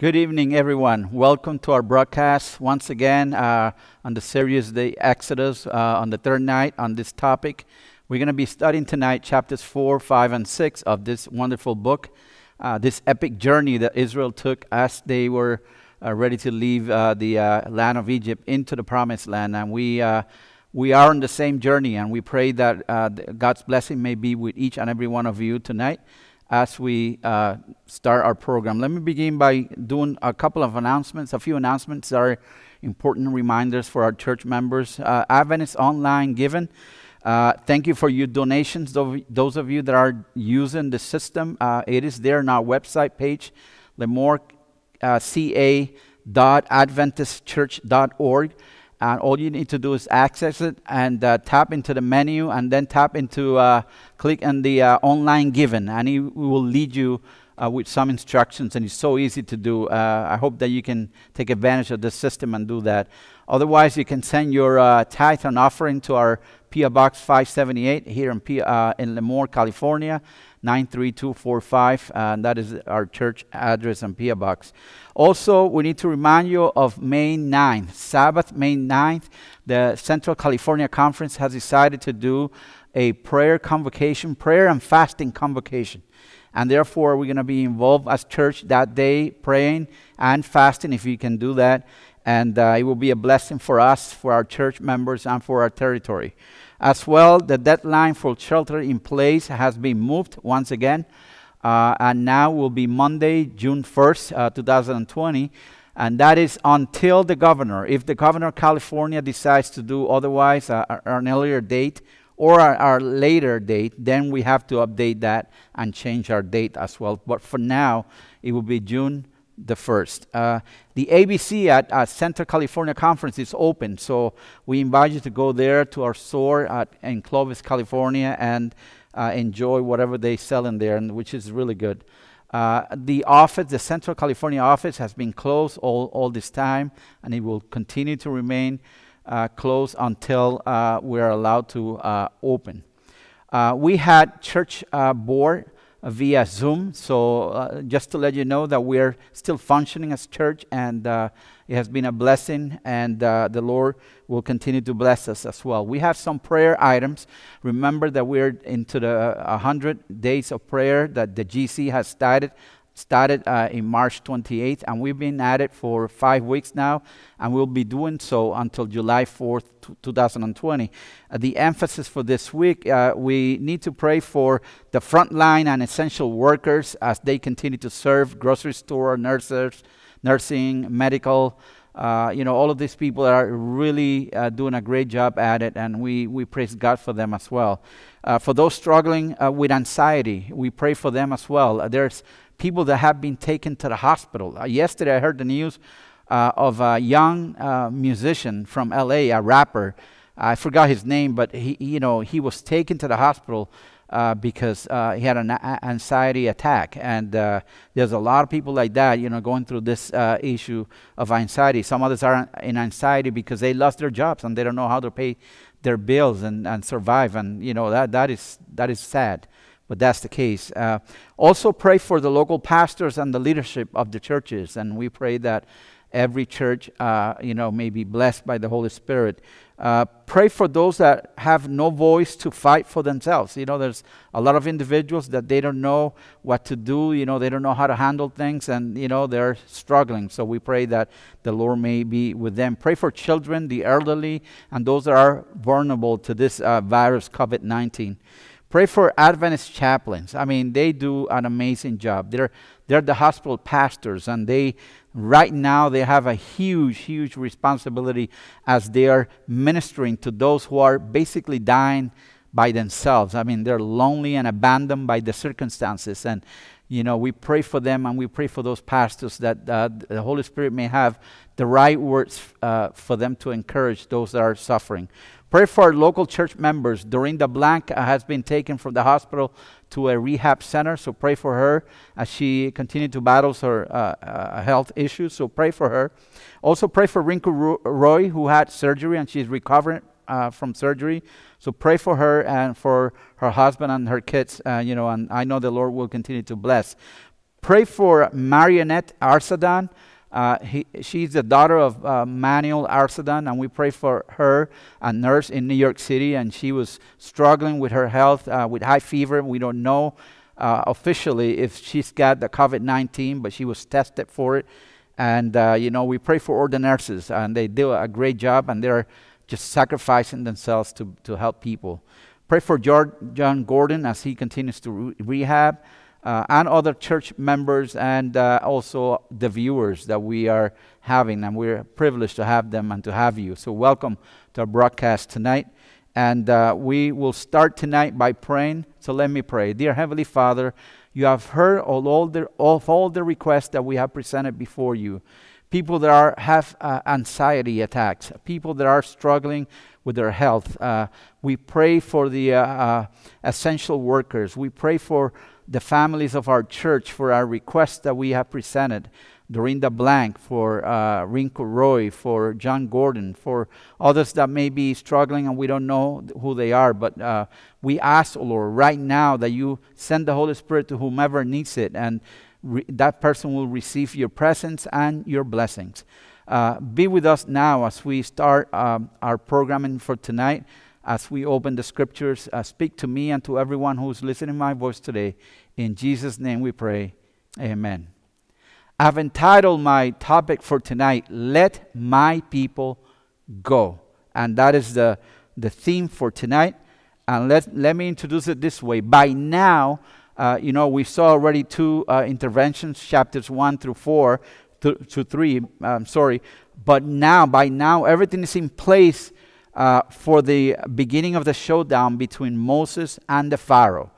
Good evening, everyone. Welcome to our broadcast once again uh, on the series The Exodus uh, on the third night on this topic. We're going to be studying tonight chapters 4, 5, and 6 of this wonderful book, uh, this epic journey that Israel took as they were uh, ready to leave uh, the uh, land of Egypt into the promised land. And we, we are on the same journey, and we pray that God's blessing may be with each and every one of you tonight as we uh, start our program. Let me begin by doing a couple of announcements. A few announcements are important reminders for our church members. Uh, Adventist Online Giving. Uh, thank you for your donations, those of you that are using the system. Uh, it is there on our website page, lemoreca.adventistchurch.org. Uh, and all you need to do is access it and uh, tap into the menu and then tap into uh, click on the uh, online given and it will lead you uh, with some instructions and it's so easy to do uh, i hope that you can take advantage of this system and do that otherwise you can send your uh, tithe and offering to our PO Box 578 here in, P- in Lemoore, California. 93245, and that is our church address and PIA box. Also, we need to remind you of May 9th, Sabbath, May 9th. The Central California Conference has decided to do a prayer convocation, prayer and fasting convocation. And therefore, we're going to be involved as church that day, praying and fasting if you can do that. And uh, it will be a blessing for us, for our church members, and for our territory. As well, the deadline for shelter in place has been moved once again, uh, and now will be Monday, June 1st, uh, 2020, and that is until the governor. If the governor of California decides to do otherwise, uh, an earlier date or a later date, then we have to update that and change our date as well. But for now, it will be June the 1st. Uh, the ABC at, at California Conference is open, so we invite you to go there to our store at, in Clovis, California, and uh, enjoy whatever they sell in there, and, which is really good. Uh, the office, the Central California office, has been closed all, all this time, and it will continue to remain uh, closed until uh, we're allowed to uh, open. we had church board via Zoom. So uh, just to let you know that we're still functioning as church and uh, it has been a blessing and uh, the Lord will continue to bless us as well. We have some prayer items. Remember that we're into the 100 uh, days of prayer that the GC has started started uh, in March 28th, and we've been at it for five weeks now, and we'll be doing so until July 4th, 2020. Uh, the emphasis for this week, uh, we need to pray for the frontline and essential workers as they continue to serve grocery store, nurses, nursing, medical. Uh, you know, all of these people are really uh, doing a great job at it, and we, we praise God for them as well. Uh, for those struggling with anxiety, we pray for them as well. there's people that have been taken to the hospital. Uh, yesterday, I heard the news uh, of a young uh, musician from LA, a rapper. I forgot his name, but he, you know, he was taken to the hospital uh, because uh, he had an anxiety attack, and there's a lot of people like that, you know, going through this issue of anxiety. Some others are in anxiety because they lost their jobs and they don't know how to pay their bills and, and survive, and you know that that is that is sad but that's the case. Uh, also, pray for the local pastors and the leadership of the churches, and we pray that every church, uh, you know, may be blessed by the Holy Spirit. Uh, pray for those that have no voice to fight for themselves. You know, there's a lot of individuals that they don't know what to do. You know, they don't know how to handle things, and you know they're struggling. So we pray that the Lord may be with them. Pray for children, the elderly, and those that are vulnerable to this uh, virus, COVID-19. Pray for Adventist chaplains. I mean, they do an amazing job. They're, they're the hospital pastors, and they, right now, they have a huge, huge responsibility as they are ministering to those who are basically dying by themselves. I mean, they're lonely and abandoned by the circumstances. And, you know, we pray for them and we pray for those pastors that uh, the Holy Spirit may have the right words uh, for them to encourage those that are suffering. Pray for our local church members. Dorinda Blank uh, has been taken from the hospital to a rehab center, so pray for her as she continues to battle her uh, uh, health issues. So pray for her. Also, pray for Rinku Roy, who had surgery and she's recovering uh, from surgery. So pray for her and for her husband and her kids. Uh, you know, and I know the Lord will continue to bless. Pray for Marionette Arsadan. Uh, he, she's the daughter of uh, Manuel Arcedon, and we pray for her, a nurse in New York City, and she was struggling with her health uh, with high fever. We don't know uh, officially if she's got the COVID 19, but she was tested for it. And, uh, you know, we pray for all the nurses, and they do a great job, and they're just sacrificing themselves to, to help people. Pray for George, John Gordon as he continues to re- rehab uh, and other church members and uh, also the viewers that we are having. And we're privileged to have them and to have you. So, welcome to our broadcast tonight. And uh, we will start tonight by praying. So, let me pray. Dear Heavenly Father, you have heard all, all the, of all the requests that we have presented before you. People that are, have uh, anxiety attacks, people that are struggling with their health. Uh, we pray for the uh, essential workers. We pray for the families of our church for our requests that we have presented. Dorinda Blank, for uh, Rinko Roy, for John Gordon, for others that may be struggling and we don't know who they are. But uh, we ask, oh Lord, right now that you send the Holy Spirit to whomever needs it, and re- that person will receive your presence and your blessings. Uh, be with us now as we start um, our programming for tonight as we open the scriptures. Uh, speak to me and to everyone who's listening my voice today. In Jesus' name we pray. Amen. I've entitled my topic for tonight, Let My People Go. And that is the, the theme for tonight. And let, let me introduce it this way. By now, uh, you know, we saw already two uh, interventions, chapters 1 through 4 to, to 3, I'm sorry. But now, by now, everything is in place uh, for the beginning of the showdown between Moses and the Pharaoh.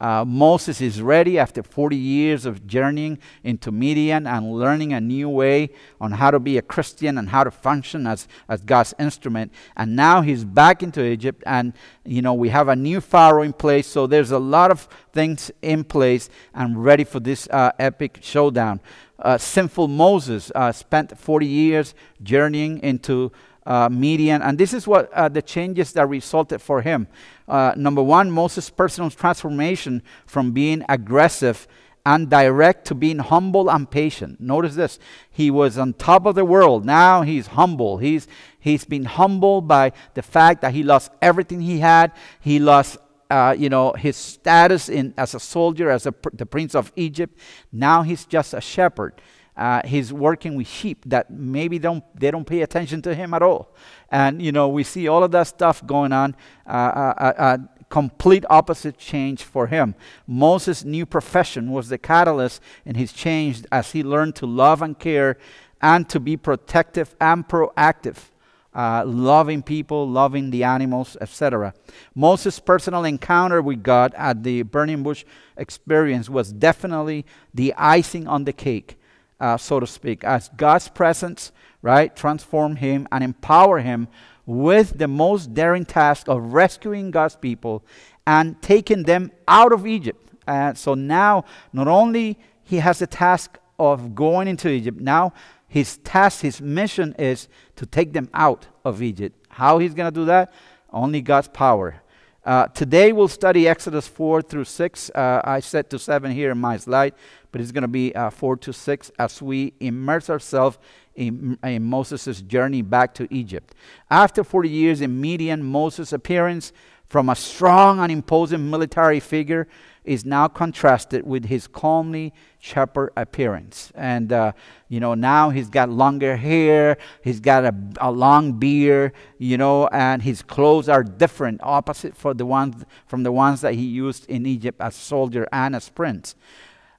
Uh, Moses is ready after 40 years of journeying into Midian and learning a new way on how to be a Christian and how to function as, as God's instrument. And now he's back into Egypt, and you know, we have a new Pharaoh in place. So there's a lot of things in place and ready for this uh, epic showdown. Uh, sinful Moses uh, spent 40 years journeying into uh, Midian. And this is what uh, the changes that resulted for him. Uh, number one, Moses' personal transformation from being aggressive and direct to being humble and patient. Notice this. He was on top of the world. Now he's humble. He's, he's been humbled by the fact that he lost everything he had. He lost uh, you know, his status in, as a soldier, as a, the prince of Egypt. Now he's just a shepherd. Uh, he's working with sheep that maybe don't they don't pay attention to him at all, and you know we see all of that stuff going on. Uh, uh, uh, uh, complete opposite change for him. Moses' new profession was the catalyst and he's changed as he learned to love and care and to be protective and proactive. Uh, loving people, loving the animals, etc. Moses' personal encounter with God at the burning bush experience was definitely the icing on the cake uh, so to speak, as God's presence, right, transform him and empower him with the most daring task of rescuing God's people and taking them out of Egypt. And uh, so now, not only he has the task of going into Egypt, now his task, his mission is to take them out of Egypt. How he's going to do that? Only God's power. Uh, today we'll study Exodus 4 through 6. Uh, I set to 7 here in my slide, but it's going to be uh, 4 to 6 as we immerse ourselves in, in Moses' journey back to Egypt. After 40 years in Midian, Moses' appearance from a strong and imposing military figure is now contrasted with his calmly shepherd appearance. And, uh, you know, now he's got longer hair, he's got a, a, long beard, you know, and his clothes are different, opposite for the ones, from the ones that he used in Egypt as soldier and as prince.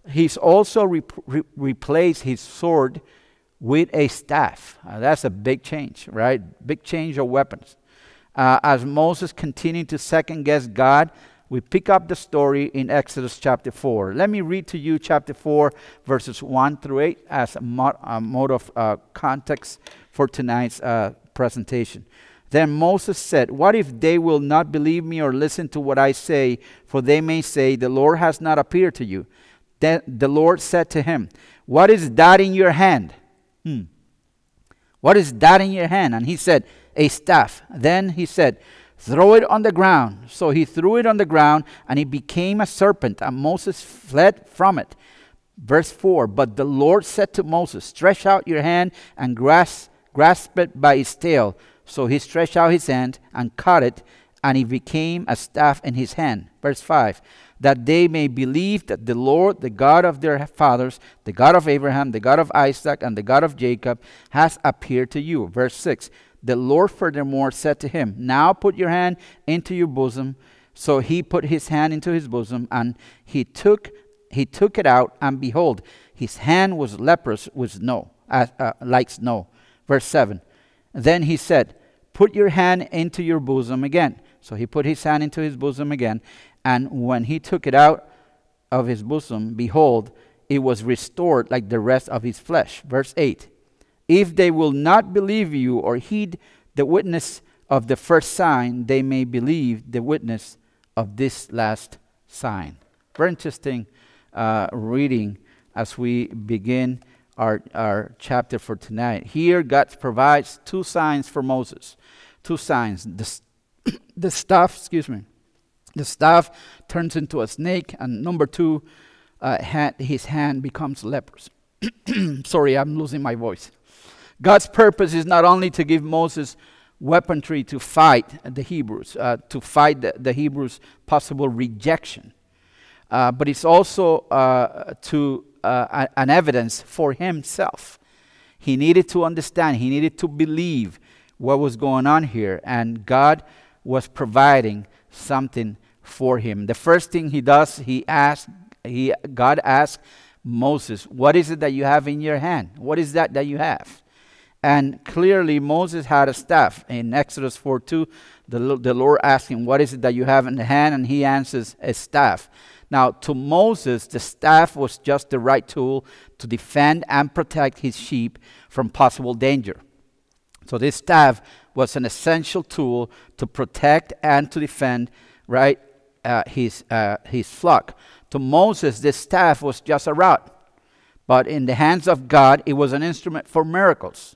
He's also re re replaced his sword with a staff. Uh, that's a big change, right? Big change of weapons. Uh, as Moses continued to second guess God, we pick up the story in Exodus chapter 4. Let me read to you chapter 4, verses 1 through 8, as a, a mode of uh, context for tonight's uh, presentation. Then Moses said, What if they will not believe me or listen to what I say? For they may say, The Lord has not appeared to you. Then the Lord said to him, What is that in your hand? Hmm. What is that in your hand? And he said, A staff. Then he said, Throw it on the ground. So he threw it on the ground, and it became a serpent, and Moses fled from it. Verse 4 But the Lord said to Moses, Stretch out your hand and grasp, grasp it by its tail. So he stretched out his hand and caught it, and it became a staff in his hand. Verse 5 That they may believe that the Lord, the God of their fathers, the God of Abraham, the God of Isaac, and the God of Jacob, has appeared to you. Verse 6 the Lord furthermore said to him, Now put your hand into your bosom. So he put his hand into his bosom, and he took he took it out, and behold, his hand was leprous with snow, uh, uh, like snow. Verse seven. Then he said, Put your hand into your bosom again. So he put his hand into his bosom again, and when he took it out of his bosom, behold, it was restored like the rest of his flesh. Verse 8. If they will not believe you or heed the witness of the first sign, they may believe the witness of this last sign. Very interesting uh, reading as we begin our, our chapter for tonight. Here, God provides two signs for Moses. Two signs. The, the staff, excuse me, the staff turns into a snake, and number two, uh, had, his hand becomes leprous. Sorry, I'm losing my voice. God's purpose is not only to give Moses weaponry to fight the Hebrews, uh, to fight the, the, Hebrews' possible rejection, uh, but it's also uh, to uh, an evidence for himself. He needed to understand, he needed to believe what was going on here, and God was providing something for him. The first thing he does, he asks, he, God asks Moses, What is it that you have in your hand? What is that that you have? And clearly, Moses had a staff. In Exodus 4 2, the, the Lord asked him, What is it that you have in the hand? And he answers, A staff. Now, to Moses, the staff was just the right tool to defend and protect his sheep from possible danger. So, this staff was an essential tool to protect and to defend, right, uh, his, uh, his flock. To Moses, this staff was just a rod, but in the hands of God, it was an instrument for miracles.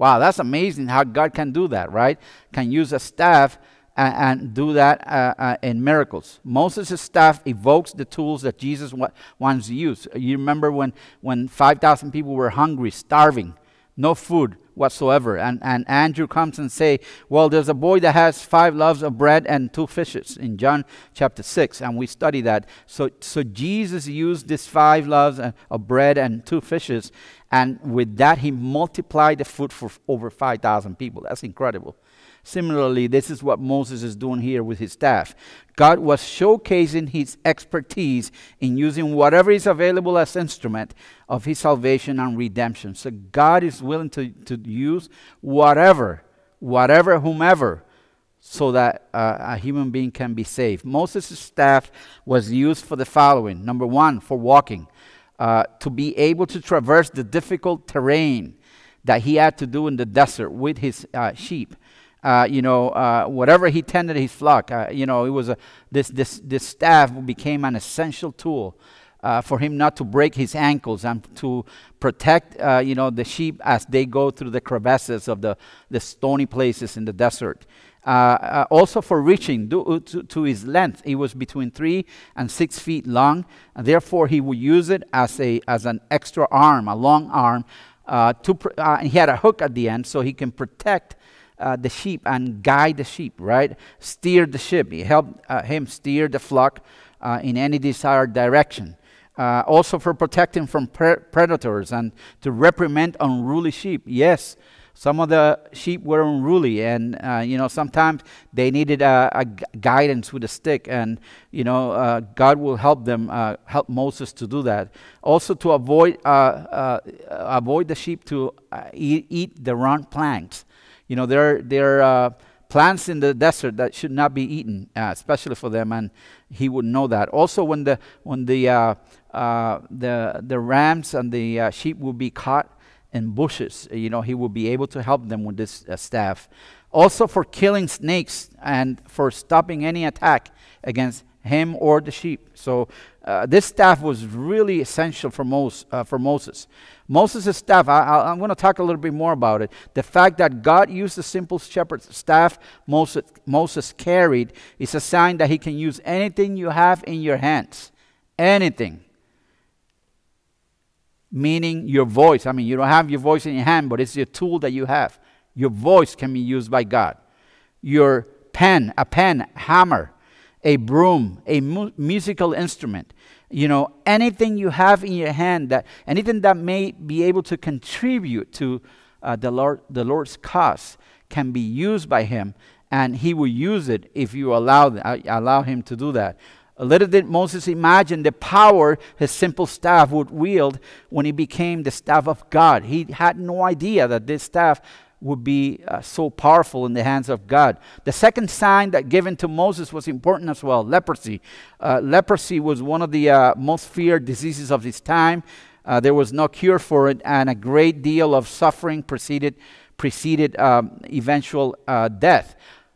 Wow, that's amazing how God can do that, right? Can use a staff and, and do that uh, uh, in miracles. Moses' staff evokes the tools that Jesus wa wants to use. You remember when, when 5,000 people were hungry, starving, no food, whatsoever. And, and Andrew comes and say, well, there's a boy that has five loaves of bread and two fishes in John chapter 6, and we study that. So, so Jesus used these five loaves of bread and two fishes, and with that he multiplied the food for over 5,000 people. That's incredible. Similarly, this is what Moses is doing here with his staff. God was showcasing his expertise in using whatever is available as instrument of his salvation and redemption. So God is willing to, to use whatever, whatever, whomever, so that uh, a human being can be saved. Moses' staff was used for the following. Number one, for walking, uh, to be able to traverse the difficult terrain that he had to do in the desert with his uh, sheep uh, you know, uh, whatever he tended his flock, uh, you know, it was a, this, this, this staff became an essential tool uh, for him not to break his ankles and to protect, uh, you know, the sheep as they go through the crevasses of the, the stony places in the desert. Uh, also for reaching to, to, to, his length, it was between three and six feet long. And therefore, he would use it as, a, as an extra arm, a long arm. to pr- he had a hook at the end so he can protect uh, the sheep and guide the sheep, right? Steer the sheep. He helped uh, him steer the flock uh, in any desired direction. Uh, also for protecting from pre predators and to reprimand unruly sheep. Yes, some of the sheep were unruly and uh, you know sometimes they needed a, a, guidance with a stick and you know uh, god will help them uh, help moses to do that also to avoid uh, uh, avoid the sheep to eat, eat, the wrong plants you know, there, there are uh, plants in the desert that should not be eaten, uh, especially for them, and he would know that. Also, when the, when the, uh, uh the, the rams and the uh, sheep would be caught in bushes, uh, you know, he would be able to help them with this staff. Also, for killing snakes and for stopping any attack against him or the sheep. So uh, this staff was really essential for, Mos- uh, for Moses. Moses' staff, I, am going to talk a little bit more about it. The fact that God used the simple shepherd's staff Moses, Moses carried is a sign that he can use anything you have in your hands. Anything. Meaning your voice. I mean, you don't have your voice in your hand, but it's your tool that you have. Your voice can be used by God. Your pen, a pen, hammer a broom, a mu musical instrument, you know, anything you have in your hand that anything that may be able to contribute to uh, the Lord the Lord's cause can be used by him, and he will use it if you allow uh, allow him to do that. Little did Moses imagine the power his simple staff would wield when he became the staff of God. He had no idea that this staff would be uh, so powerful in the hands of God. The second sign that given to Moses was important as well leprosy. Uh, leprosy was one of the uh, most feared diseases of his time. Uh, there was no cure for it, and a great deal of suffering preceded, preceded um, eventual uh, death.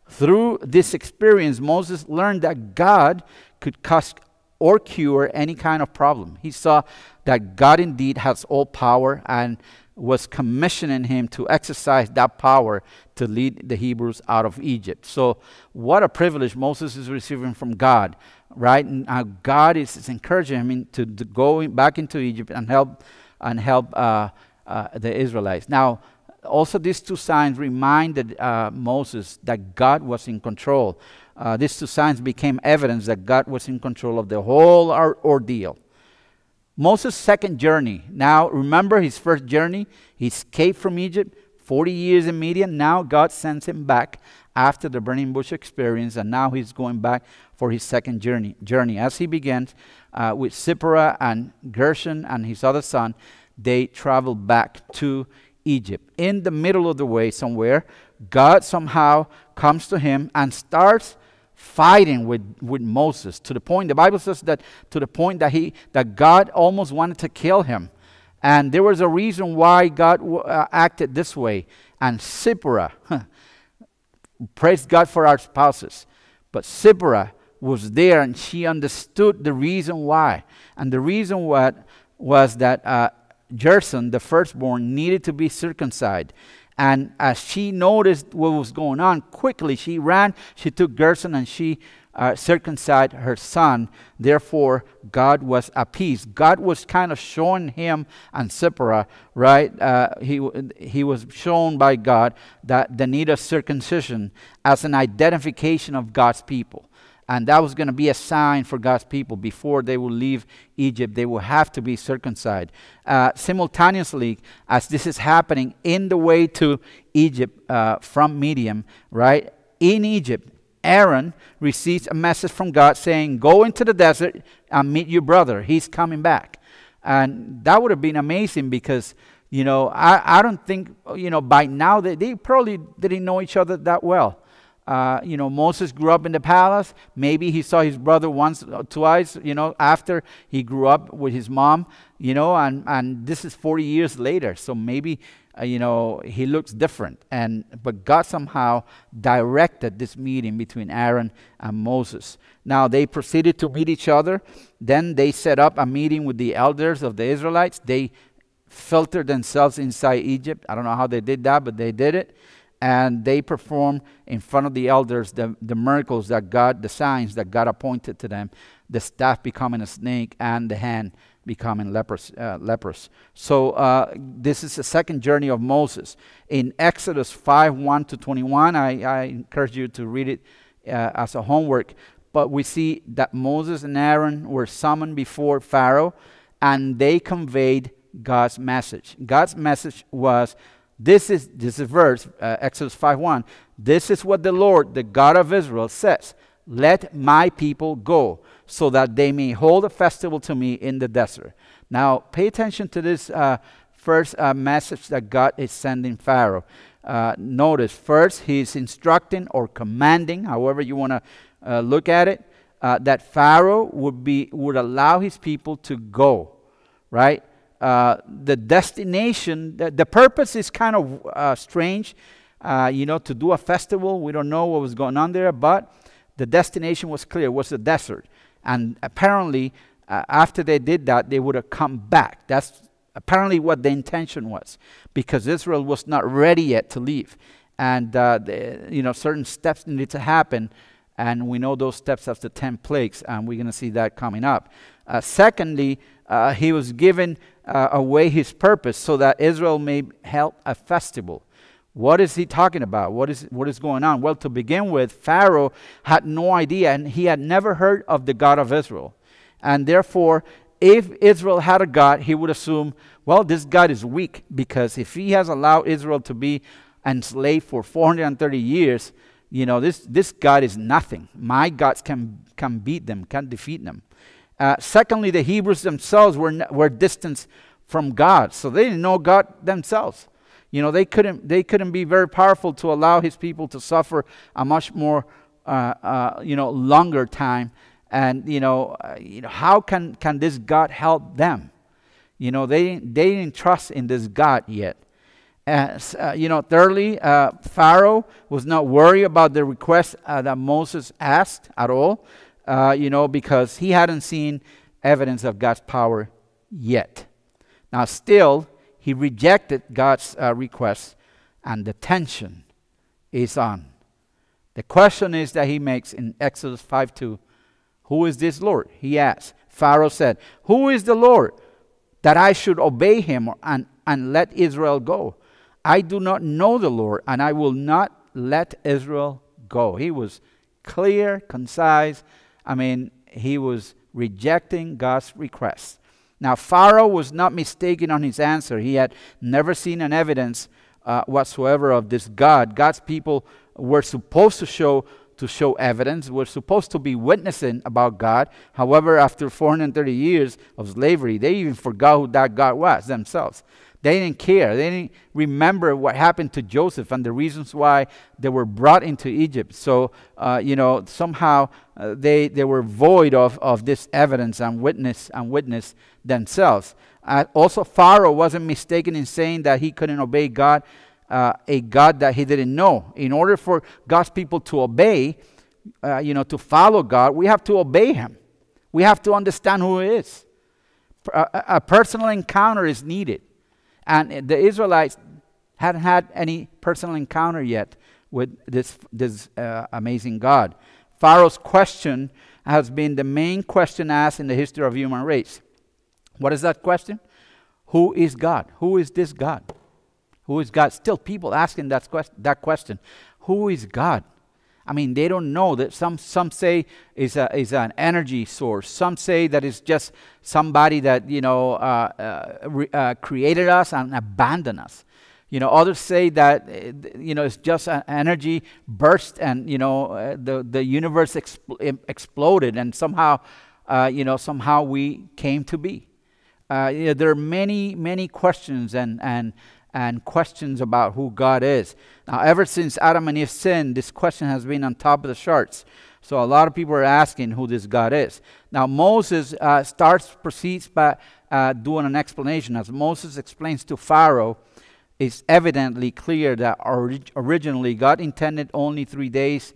Through this experience, Moses learned that God could cause or cure any kind of problem. He saw that God indeed has all power and was commissioning him to exercise that power to lead the Hebrews out of Egypt. So, what a privilege Moses is receiving from God, right? Now, God is, is encouraging him to, to go back into Egypt and help and help uh, uh, the Israelites. Now, also these two signs reminded uh, Moses that God was in control. Uh, these two signs became evidence that God was in control of the whole ordeal. Moses' second journey. Now, remember his first journey? He escaped from Egypt, 40 years in Midian. Now, God sends him back after the burning bush experience, and now he's going back for his second journey. journey. As he begins uh, with Sipporah and Gershon and his other son, they travel back to Egypt. In the middle of the way, somewhere, God somehow comes to him and starts fighting with, with Moses to the point the Bible says that to the point that he that God almost wanted to kill him. And there was a reason why God uh, acted this way. And Sipporah, praise God for our spouses, but Sipporah was there and she understood the reason why. And the reason what was that uh, Gerson, the firstborn, needed to be circumcised. And as she noticed what was going on, quickly she ran, she took Gerson, and she uh, circumcised her son. Therefore, God was appeased. God was kind of showing him and Sipporah, right? Uh, he, he was shown by God that the need of circumcision as an identification of God's people. And that was going to be a sign for God's people. Before they will leave Egypt, they will have to be circumcised. Uh, simultaneously, as this is happening in the way to Egypt uh, from Medium, right? In Egypt, Aaron receives a message from God saying, Go into the desert and meet your brother. He's coming back. And that would have been amazing because, you know, I, I don't think, you know, by now they, they probably didn't know each other that well. Uh, you know, Moses grew up in the palace. Maybe he saw his brother once, or uh, twice, you know, after he grew up with his mom, you know, and, and this is 40 years later. So maybe, uh, you know, he looks different. And, but God somehow directed this meeting between Aaron and Moses. Now they proceeded to meet each other. Then they set up a meeting with the elders of the Israelites. They filtered themselves inside Egypt. I don't know how they did that, but they did it and they perform in front of the elders the, the miracles that God, the signs that God appointed to them, the staff becoming a snake and the hand becoming lepers. Uh, lepers. So uh, this is the second journey of Moses. In Exodus 5, 1 to 21, I, I encourage you to read it uh, as a homework. But we see that Moses and Aaron were summoned before Pharaoh and they conveyed God's message. God's message was this is this is verse uh, Exodus 5:1. This is what the Lord, the God of Israel, says: Let my people go, so that they may hold a festival to me in the desert. Now, pay attention to this uh, first uh, message that God is sending Pharaoh. Uh, notice first he's instructing or commanding, however you want to uh, look at it, uh, that Pharaoh would be would allow his people to go, right? Uh, the destination, the, the, purpose is kind of uh, strange, uh, you know, to do a festival. We don't know what was going on there, but the destination was clear, was the desert. And apparently, uh, after they did that, they would have come back. That's apparently what the intention was, because Israel was not ready yet to leave. And, uh, the, you know, certain steps needed to happen. And we know those steps after 10 plagues, and we're going to see that coming up. secondly, he was given uh, away his purpose so that Israel may help a festival. What is he talking about? What is, what is going on? Well, to begin with, Pharaoh had no idea and he had never heard of the God of Israel. And therefore, if Israel had a God, he would assume, well, this God is weak because if he has allowed Israel to be enslaved for 430 years, you know, this, this God is nothing. My gods can, can beat them, can defeat them. Uh, secondly, the Hebrews themselves were, were distanced from God, so they didn't know God themselves. You know, they couldn't, they couldn't be very powerful to allow his people to suffer a much more, uh, uh, you know, longer time. And, you know, uh, you know how can, can this God help them? You know, they didn't, they didn't trust in this God yet. As, uh, you know, thirdly, uh, Pharaoh was not worried about the request uh, that Moses asked at all uh, you know, because he hadn't seen evidence of God's power yet. Now, still, he rejected God's uh, request, and the tension is on. The question is that he makes in Exodus 5 2 Who is this Lord? He asks. Pharaoh said, Who is the Lord that I should obey him and, and let Israel go? I do not know the Lord, and I will not let Israel go. He was clear, concise, I mean, he was rejecting God's request. Now, Pharaoh was not mistaken on his answer. He had never seen an evidence uh, whatsoever of this God. God's people were supposed to show to show evidence, were supposed to be witnessing about God. However, after 430 years of slavery, they even forgot who that God was themselves. They didn't care. They didn't remember what happened to Joseph and the reasons why they were brought into Egypt. So, uh, you know, somehow uh, they, they were void of, of this evidence and witness and witness themselves. Uh, also, Pharaoh wasn't mistaken in saying that he couldn't obey God, uh, a God that he didn't know. In order for God's people to obey, uh, you know, to follow God, we have to obey him. We have to understand who he is. a personal encounter is needed. And the Israelites hadn't had any personal encounter yet with this, this uh, amazing God. Pharaoh's question has been the main question asked in the history of human race. What is that question? Who is God? Who is this God? Who is God? Still people asking that, quest that question. Who is God? I mean, they don't know that some, some say is, a, is an energy source. Some say that it's just somebody that, you know, uh, uh, re, uh, created us and abandoned us. You know, others say that, uh, you know, it's just an energy burst and, you know, uh, the, the universe expl eh, exploded and somehow, uh, you know, somehow we came to be. You know, there are many, many questions and, and and questions about who God is. Now, ever since Adam and Eve sinned, this question has been on top of the charts. So a lot of people are asking who this God is. Now, Moses uh, starts, proceeds by uh, doing an explanation. As Moses explains to Pharaoh, it's evidently clear that orig originally God intended only three days'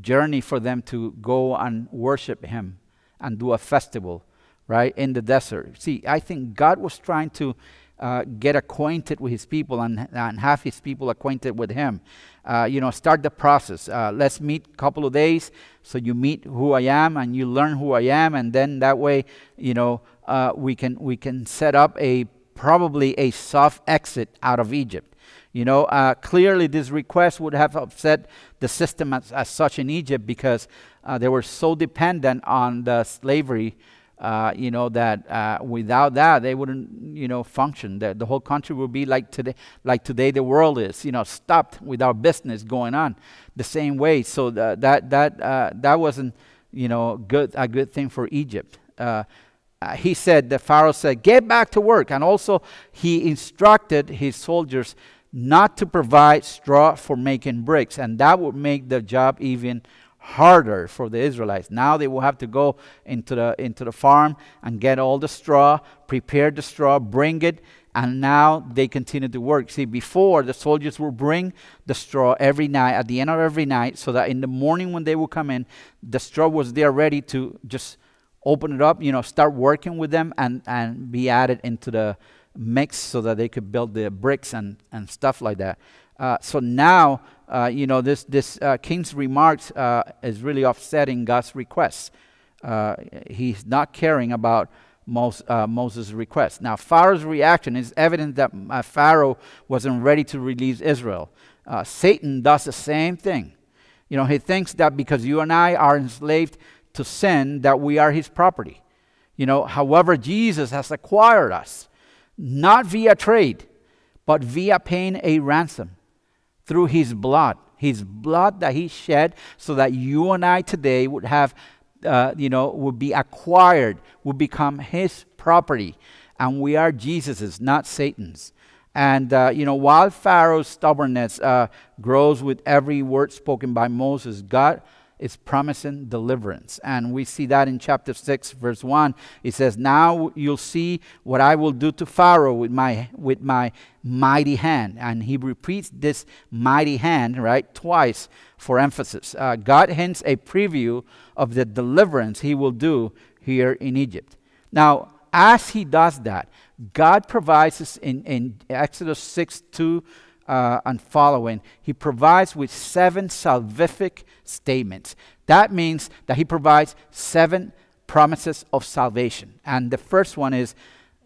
journey for them to go and worship Him and do a festival, right, in the desert. See, I think God was trying to uh, get acquainted with his people and, and have his people acquainted with him. Uh, you know, start the process. Uh, let's meet a couple of days so you meet who I am and you learn who I am, and then that way, you know, uh, we can we can set up a probably a soft exit out of Egypt. You know, uh, clearly this request would have upset the system as, as such in Egypt because uh, they were so dependent on the slavery uh, you know, that uh, without that they wouldn't, you know, function. That the whole country would be like today, like today the world is, you know, stopped without business going on the same way. So that that that uh, that wasn't, you know, good a good thing for Egypt. Uh, uh, he said, the Pharaoh said, get back to work. And also, he instructed his soldiers not to provide straw for making bricks. And that would make the job even harder for the Israelites. Now they will have to go into the, into the farm and get all the straw, prepare the straw, bring it, and now they continue to work. See, before the soldiers would bring the straw every night, at the end of every night, so that in the morning when they would come in, the straw was there ready to just open it up, you know, start working with them and, and be added into the mix so that they could build the bricks and, and stuff like that. Uh, so now, uh, you know, this, this uh, king's remarks uh, is really offsetting God's request. Uh, he's not caring about Mos Moses' request. Now, Pharaoh's reaction is evident that Pharaoh wasn't ready to release Israel. Satan does the same thing. You know, he thinks that because you and I are enslaved to sin, that we are his property. You know, however, Jesus has acquired us, not via trade, but via paying a ransom through his blood, his blood that he shed so that you and I today would have, uh, you know, would be acquired, would become his property. And we are Jesus's, not Satan's. And, uh, you know, while Pharaoh's stubbornness uh, grows with every word spoken by Moses, God is promising deliverance. And we see that in chapter 6, verse 1. It says, Now you'll see what I will do to Pharaoh with my, with my mighty hand. And he repeats this mighty hand, right, twice for emphasis. Uh, God hints a preview of the deliverance he will do here in Egypt. Now, as he does that, God provides us in, in Exodus 6 2 uh, and following, he provides with seven salvific statements. That means that he provides seven promises of salvation. And the first one is,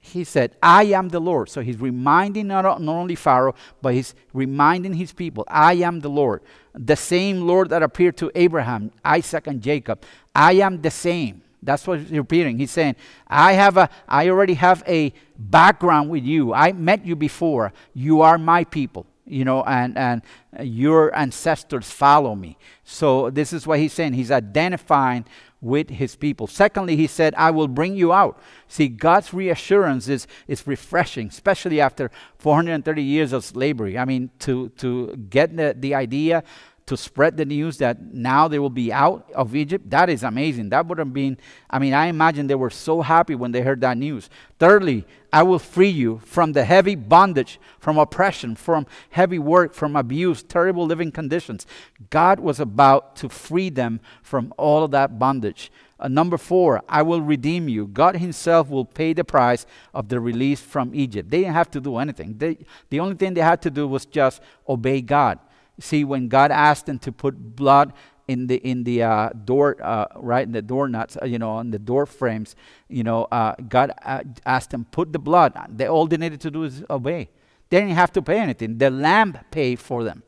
he said, I am the Lord. So he's reminding not, not, only Pharaoh, but he's reminding his people, I am the Lord. The same Lord that appeared to Abraham, Isaac, and Jacob. I am the same. That's what he's repeating. He's saying, I have a I already have a background with you. I met you before. You are my people you know, and, and your ancestors follow me. So this is what he's saying. He's identifying with his people. Secondly, he said, I will bring you out. See, God's reassurance is, is refreshing, especially after 430 years of slavery. I mean, to, to get the, the idea to spread the news that now they will be out of Egypt. That is amazing. That would have been, I mean, I imagine they were so happy when they heard that news. Thirdly, I will free you from the heavy bondage, from oppression, from heavy work, from abuse, terrible living conditions. God was about to free them from all of that bondage. Uh, number four, I will redeem you. God Himself will pay the price of the release from Egypt. They didn't have to do anything. They, the only thing they had to do was just obey God. See, when God asked them to put blood in the in the uh, door uh, right in the door nuts uh, you know on the door frames you know uh, god uh, asked them put the blood they all they needed to do is obey they didn't have to pay anything the lamb paid for them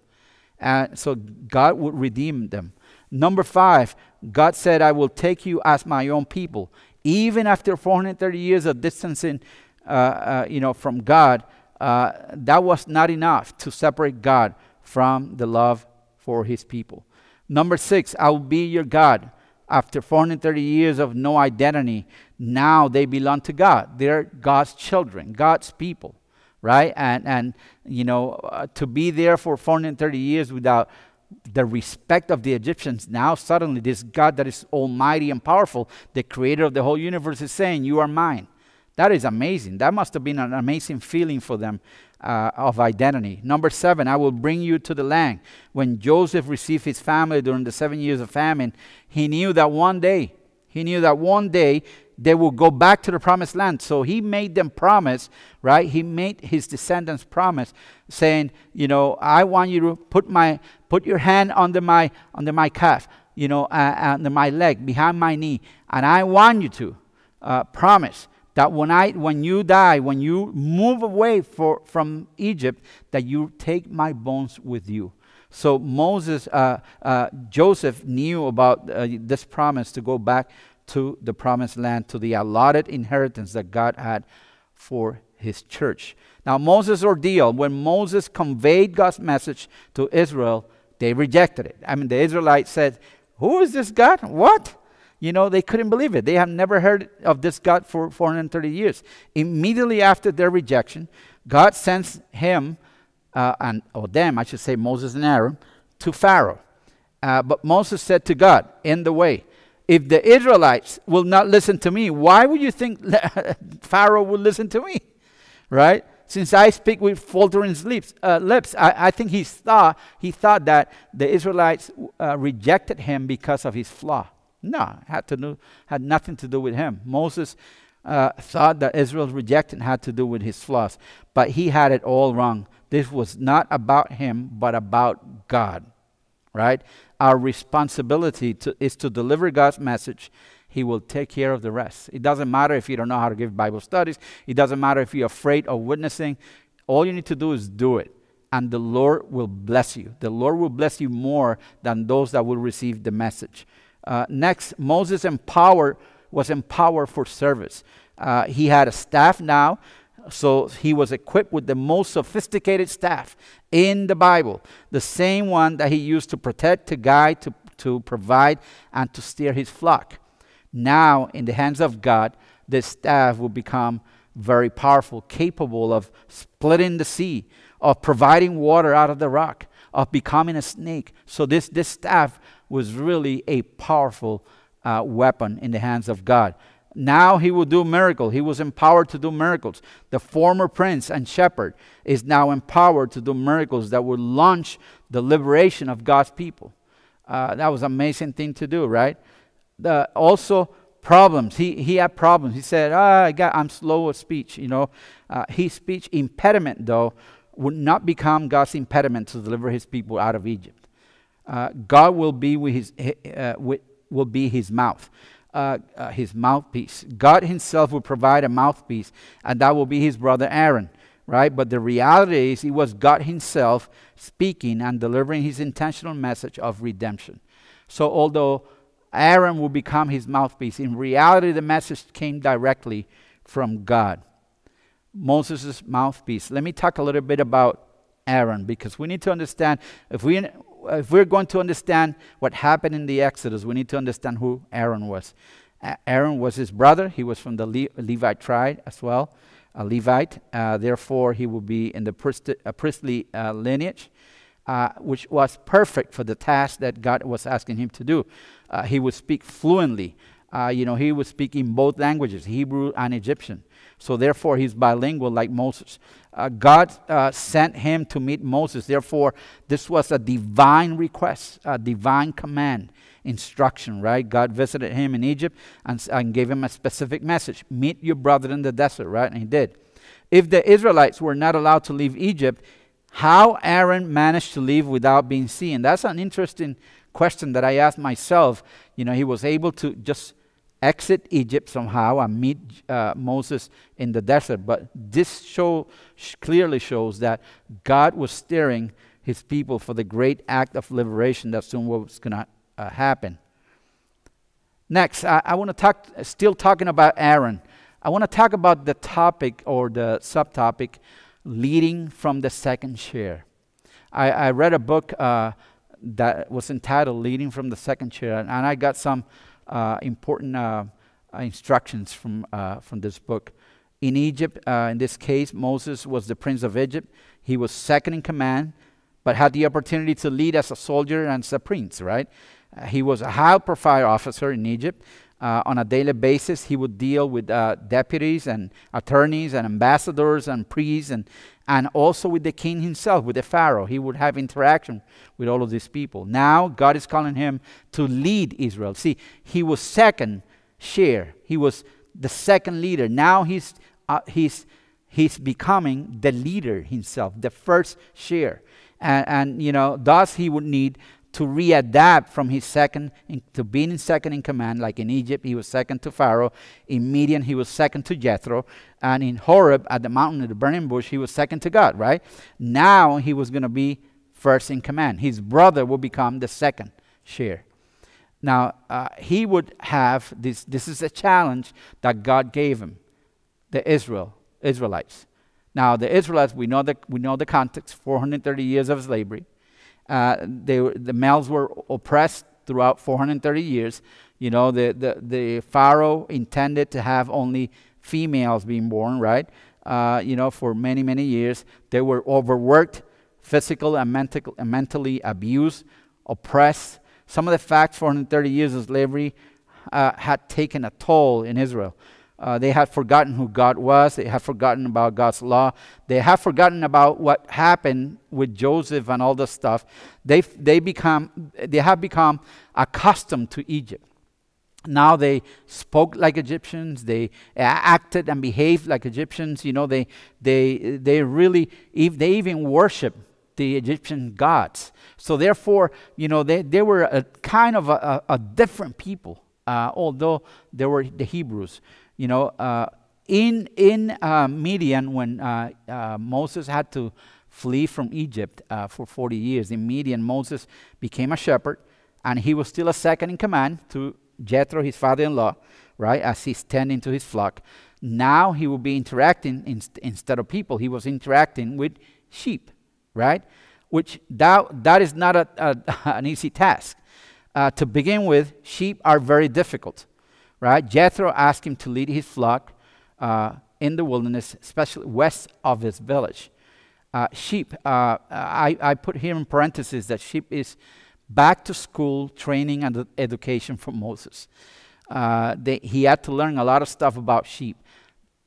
and so god would redeem them number five god said i will take you as my own people even after 430 years of distancing uh, you know from god that was not enough to separate god from the love for his people. Number six, I will be your God. After 430 years of no identity, now they belong to God. They're God's children, God's people, right? And, and you know, uh, to be there for 430 years without the respect of the Egyptians, now suddenly this God that is almighty and powerful, the creator of the whole universe, is saying, You are mine. That is amazing. That must have been an amazing feeling for them uh, of identity. Number seven, I will bring you to the land. When Joseph received his family during the seven years of famine, he knew that one day, he knew that one day they would go back to the promised land. So he made them promise, right? He made his descendants promise, saying, you know, I want you to put my put your hand under my under my calf, you know, uh, uh under my leg, behind my knee, and I want you to uh, promise that when I when you die, when you move away for, from Egypt, that you take my bones with you. So Moses, uh, uh, Joseph knew about uh, this promise to go back to the promised land, to the allotted inheritance that God had for his church. Now, Moses' ordeal, when Moses conveyed God's message to Israel, they rejected it. I mean, the Israelites said, Who is this God? What? You know, they couldn't believe it. They have never heard of this God for 430 years. Immediately after their rejection, God sends him, uh, and, or them, I should say, Moses and Aaron, to Pharaoh. Uh, but Moses said to God, In the way, if the Israelites will not listen to me, why would you think Pharaoh would listen to me? Right? Since I speak with faltering lips, uh, lips I, I, think he thought, he thought that the Israelites uh, rejected him because of his flaw. No, had to do, had nothing to do with him. Moses uh, thought that Israel's rejection had to do with his flaws, but he had it all wrong. This was not about him, but about God, right? Our responsibility to, is to deliver God's message. He will take care of the rest. It doesn't matter if you don't know how to give Bible studies. It doesn't matter if you're afraid of witnessing. All you need to do is do it and the Lord will bless you. The Lord will bless you more than those that will receive the message. Uh, next, Moses empower was empowered for service. Uh, he had a staff now, so he was equipped with the most sophisticated staff in the Bible, the same one that he used to protect, to guide, to, to provide, and to steer his flock. Now, in the hands of God, this staff will become very powerful, capable of splitting the sea, of providing water out of the rock, of becoming a snake. So this, this staff was really a powerful uh, weapon in the hands of God. Now he will do miracles. He was empowered to do miracles. The former prince and shepherd is now empowered to do miracles that will launch the liberation of God's people. Uh, that was amazing thing to do, right? The, also, problems. He, he had problems. He said, oh, I got, I'm slow of speech, you know. Uh, his speech impediment, though, would not become God's impediment to deliver his people out of Egypt. Uh, God will be, with his, uh, will be his mouth, uh, uh, his mouthpiece. God himself will provide a mouthpiece, and that will be his brother Aaron, right? But the reality is, it was God himself speaking and delivering his intentional message of redemption. So, although Aaron will become his mouthpiece, in reality, the message came directly from God. Moses' mouthpiece. Let me talk a little bit about Aaron because we need to understand if we uh, if we're going to understand what happened in the Exodus, we need to understand who Aaron was. Aaron was his brother. He was from the Le Levite tribe as well, a Levite. Uh, therefore, he would be in the uh, priestly uh, lineage, uh, which was perfect for the task that God was asking him to do. Uh, he would speak fluently. you know, he would speak in both languages, Hebrew and Egyptian. So therefore, he's bilingual like Moses. Uh, God uh, sent him to meet Moses. Therefore, this was a divine request, a divine command, instruction, right? God visited him in Egypt and, and gave him a specific message meet your brother in the desert, right? And he did. If the Israelites were not allowed to leave Egypt, how Aaron managed to leave without being seen? That's an interesting question that I asked myself. You know, he was able to just exit Egypt somehow and meet uh, Moses in the desert. But this show clearly shows that God was steering his people for the great act of liberation that soon was going to uh, happen. Next, I, I want to talk, still talking about Aaron. I want to talk about the topic or the subtopic, leading from the second chair. I, I read a book uh, that was entitled Leading from the Second Chair, and, and I got some uh, important uh, instructions from, uh, from this book. In Egypt, in this case, Moses was the prince of Egypt. He was second in command, but had the opportunity to lead as a soldier and as a prince, right? he was a high profile officer in Egypt uh, on a daily basis. He would deal with uh, deputies and attorneys and ambassadors and priests and, and also with the king himself, with the Pharaoh. He would have interaction with all of these people. Now God is calling him to lead Israel. See, he was second share, he was the second leader. Now he's, uh, he's, he's becoming the leader himself, the first share. And, and, you know, thus he would need to readapt from his second in, to being second in command. Like in Egypt, he was second to Pharaoh. In Midian, he was second to Jethro. And in Horeb, at the mountain of the burning bush, he was second to God, right? Now he was going to be first in command. His brother will become the second share. Now, uh, he would have this, this is a challenge that God gave him, the Israel, Israelites. Now, the Israelites, we know the, we know the context 430 years of slavery uh, they, the males were oppressed throughout 430 years. You know, the, the, the Pharaoh intended to have only females being born, right? Uh, you know, for many, many years. They were overworked, physical and, mental, and mentally abused, oppressed. Some of the facts 430 years of slavery uh, had taken a toll in Israel. Uh, they had forgotten who God was. They had forgotten about God's law. They have forgotten about what happened with Joseph and all the stuff. They, they, become, they have become accustomed to Egypt. Now they spoke like Egyptians. They acted and behaved like Egyptians. You know, they, they, they really, they even worship the Egyptian gods. So therefore, you know, they, they were a kind of a, a different people, uh, although they were the Hebrews. You know, uh, in, in uh, Midian, when uh, uh, Moses had to flee from Egypt uh, for 40 years, in Midian, Moses became a shepherd and he was still a second in command to Jethro, his father in law, right, as he's tending to his flock. Now he will be interacting in, instead of people, he was interacting with sheep, right? Which that, that is not a, a an easy task. Uh, to begin with, sheep are very difficult right? Jethro asked him to lead his flock uh, in the wilderness, especially west of his village. Uh, sheep, uh, I, I put here in parentheses that sheep is back to school training and education for Moses. Uh, they, he had to learn a lot of stuff about sheep,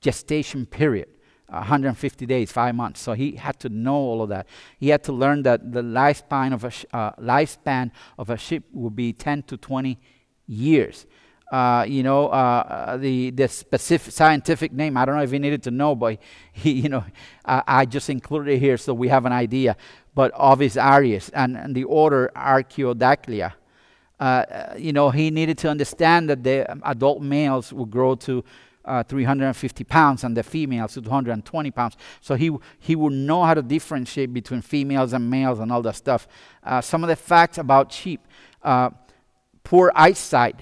gestation period. 150 days, five months. So he had to know all of that. He had to learn that the lifespan of a, uh, lifespan of a sheep would be 10 to 20 years uh, you know, uh, uh, the, the specific scientific name. I don't know if he needed to know, but he, you know, I, I just included it here so we have an idea. But his Arius and, and the order Archaeodactylia, uh, uh, you know, he needed to understand that the adult males would grow to uh, 350 pounds and the females to 220 pounds. So he, he would know how to differentiate between females and males and all that stuff. some of the facts about sheep poor eyesight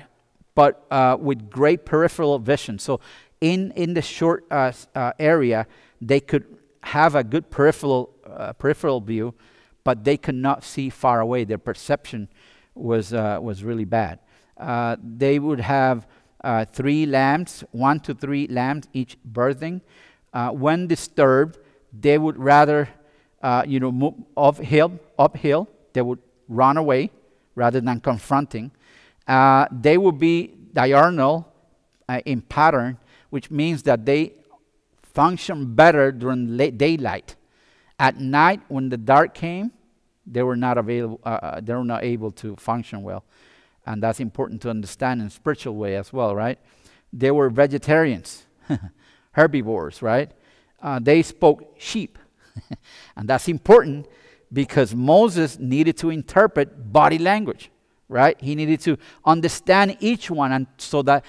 but uh, with great peripheral vision. So in, in the short uh, uh, area, they could have a good peripheral, uh, peripheral view, but they could not see far away. Their perception was, uh, was really bad. Uh, they would have three lamps, one to three lamps each birthing. when disturbed, they would rather, you know, move uphill, uphill. They would run away rather than confronting uh, they will be diurnal uh, in pattern, which means that they function better during daylight. At night, when the dark came, they were not available. Uh, uh, they were not able to function well, and that's important to understand in spiritual way as well, right? They were vegetarians, herbivores, right? Uh, they spoke sheep, and that's important because Moses needed to interpret body language right? He needed to understand each one, and so that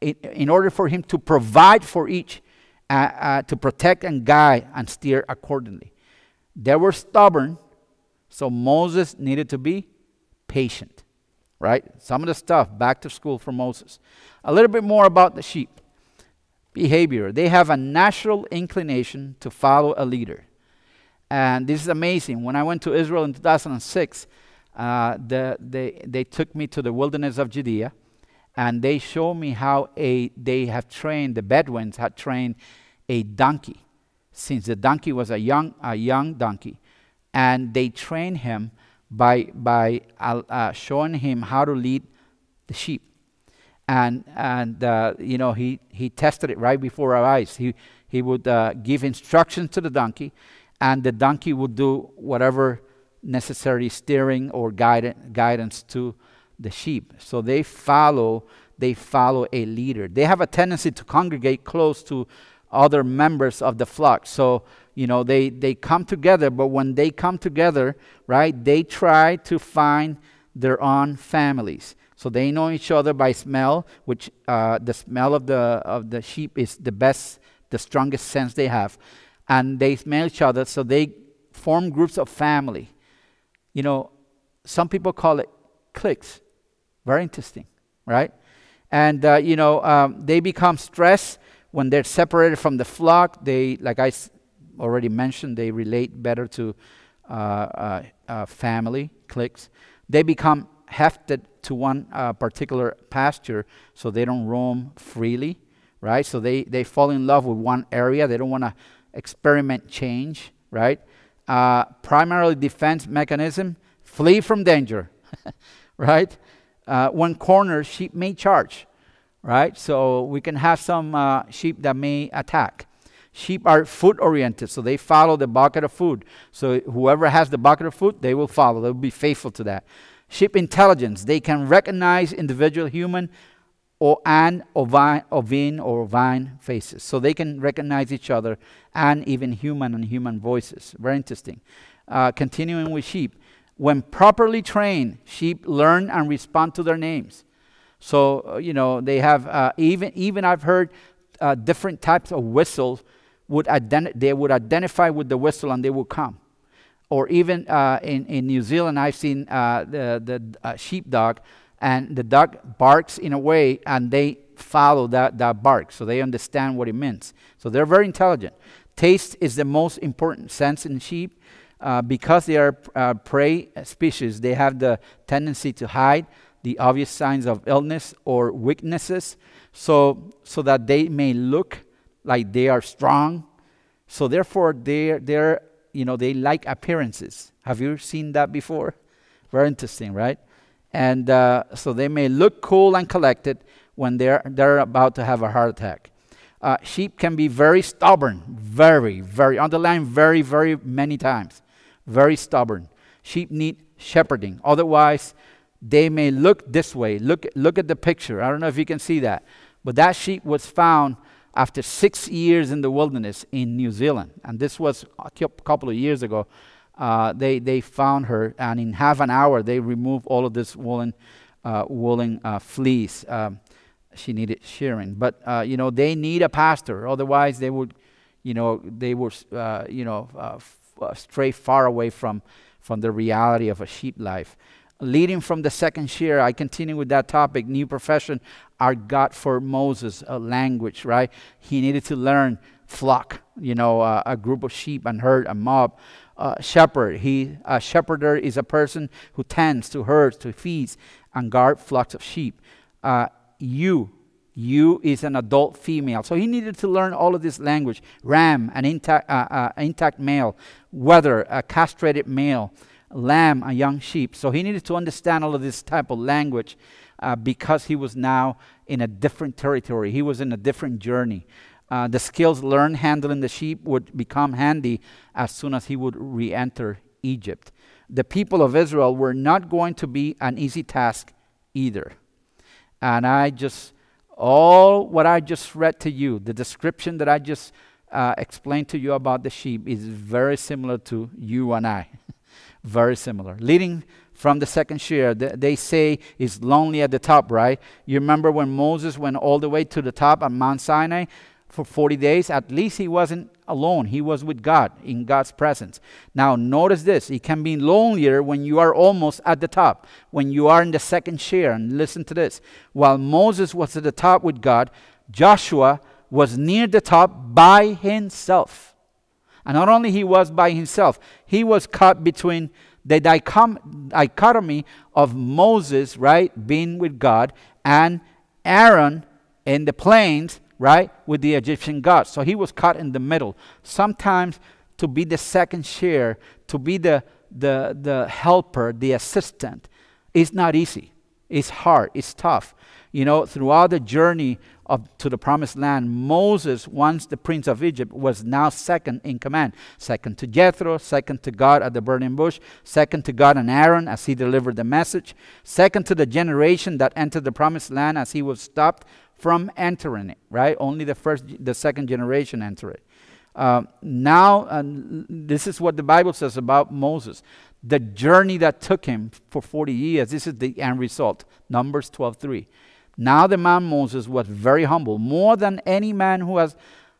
in, in order for him to provide for each, uh, uh, to protect and guide and steer accordingly. They were stubborn, so Moses needed to be patient, right? Some of the stuff back to school for Moses. A little bit more about the sheep behavior. They have a natural inclination to follow a leader. And this is amazing. When I went to Israel in 2006, uh, the, they, they took me to the wilderness of Judea and they show me how a, they have trained, the Bedouins had trained a donkey since the donkey was a young, a young donkey. And they trained him by, by uh, uh showing him how to lead the sheep. And, and uh, you know, he, he tested it right before our eyes. He, he would uh, give instructions to the donkey, and the donkey would do whatever necessary steering or guide, guidance to the sheep. So they follow, they follow a leader. They have a tendency to congregate close to other members of the flock. So, you know, they, they come together, but when they come together, right, they try to find their own families. So they know each other by smell, which uh, the smell of the, of the sheep is the best, the strongest sense they have. And they smell each other, so they form groups of family you know, some people call it clicks. Very interesting, right? And, uh, you know, um, they become stressed when they're separated from the flock. They, like I already mentioned, they relate better to uh, uh, uh family, cliques. They become hefted to one uh, particular pasture so they don't roam freely, right? So they, they fall in love with one area. They don't want to experiment change, right? uh, primarily defense mechanism, flee from danger, right? Uh, when cornered, sheep may charge, right? So we can have some uh, sheep that may attack. Sheep are food oriented, so they follow the bucket of food. So whoever has the bucket of food, they will follow. They will be faithful to that. Sheep intelligence, they can recognize individual human or and or vine, or vine faces. So they can recognize each other and even human and human voices. Very interesting. Uh, continuing with sheep. When properly trained, sheep learn and respond to their names. So, uh, you know, they have, uh, even, even I've heard uh, different types of whistles, would they would identify with the whistle and they would come. Or even uh, in, in New Zealand, I've seen the, the sheepdog and the dog barks in a way and they follow that, that bark so they understand what it means. So they're very intelligent. Taste is the most important sense in sheep. Uh, because they are uh, prey species, they have the tendency to hide the obvious signs of illness or weaknesses so, so that they may look like they are strong. So therefore, they're, they're, you know, they like appearances. Have you seen that before? Very interesting, right? And uh, so they may look cool and collected when they're, they're about to have a heart attack. Uh, sheep can be very stubborn, very, very, underline very, very many times, very stubborn. Sheep need shepherding. Otherwise, they may look this way. Look, look at the picture. I don't know if you can see that. But that sheep was found after six years in the wilderness in New Zealand. And this was a couple of years ago uh, they, they found her, and in half an hour, they removed all of this woolen, uh, woolen uh, fleece. Um, she needed shearing. But, uh, you know, they need a pastor. Otherwise, they would, you know, they would, uh, you know, uh, stray far away from, from the reality of a sheep life. Leading from the second shear, I continue with that topic, new profession, our God for Moses, a language, right? He needed to learn flock, you know, uh, a group of sheep and herd, a mob uh, shepherd. He, a shepherder is a person who tends to herds, to feeds, and guard flocks of sheep. Uh, you, you is an adult female. So he needed to learn all of this language. Ram, an intact, uh, uh intact male. Whether, a castrated male. Lamb, a young sheep. So he needed to understand all of this type of language uh, because he was now in a different territory. He was in a different journey uh, the skills learned handling the sheep would become handy as soon as he would re enter Egypt. The people of Israel were not going to be an easy task either. And I just, all what I just read to you, the description that I just uh, explained to you about the sheep, is very similar to you and I. very similar. Leading from the second shear, th they say is lonely at the top, right? You remember when Moses went all the way to the top at Mount Sinai? for 40 days, at least he wasn't alone. He was with God, in God's presence. Now, notice this it can be lonelier when you are almost at the top, when you are in the second chair. And listen to this while Moses was at the top with God, Joshua was near the top by himself. And not only he was by himself, he was caught between the dichotomy of Moses, right, being with God, and Aaron in the plains right, with the Egyptian gods. So he was caught in the middle. Sometimes to be the second share, to be the, the, the helper, the assistant, is not easy. It's hard, it's tough. You know, throughout the journey of, to the promised land, Moses, once the prince of Egypt, was now second in command. Second to Jethro, second to God at the burning bush, second to God and Aaron as he delivered the message, second to the generation that entered the promised land as he was stopped from entering it, right? Only the first, the second generation enter it. Uh, now, this is what the Bible says about Moses. The journey that took him for 40 years, this is the end result. Numbers 12.3. Now the man Moses was very humble, more than any man who has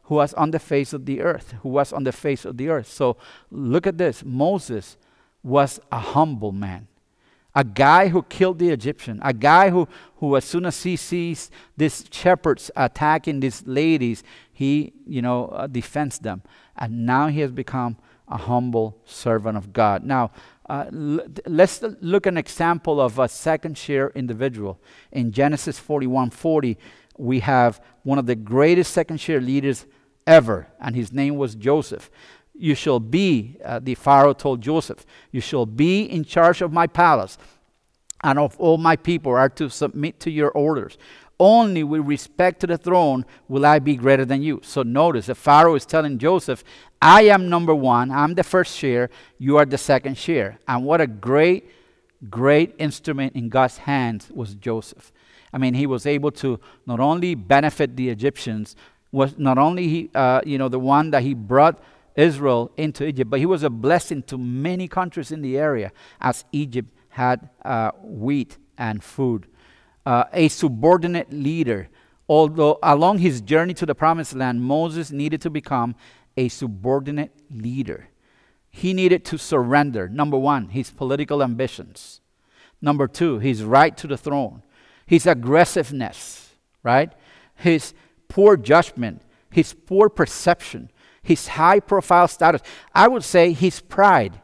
who was on the face of the earth, who was on the face of the earth. So look at this. Moses was a humble man a guy who killed the Egyptian, a guy who, who as soon as he sees these shepherds attacking these ladies, he, you know, uh, defends them. And now he has become a humble servant of God. Now, uh, let's look an example of a second share individual. In Genesis 41:40, we have one of the greatest second share leaders ever, and his name was Joseph. You shall be, uh, the Pharaoh told Joseph, you shall be in charge of my palace, and of all my people are to submit to your orders. Only with respect to the throne will I be greater than you. So notice the Pharaoh is telling Joseph, I am number one, I'm the first share, you are the second share. And what a great, great instrument in God's hands was Joseph. I mean, he was able to not only benefit the Egyptians, was not only he, uh, you know the one that he brought Israel into Egypt, but he was a blessing to many countries in the area as Egypt had uh, wheat and food. Uh, a subordinate leader, although along his journey to the promised land, Moses needed to become a subordinate leader. He needed to surrender, number one, his political ambitions, number two, his right to the throne, his aggressiveness, right? His poor judgment, his poor perception, his high profile status, I would say his pride,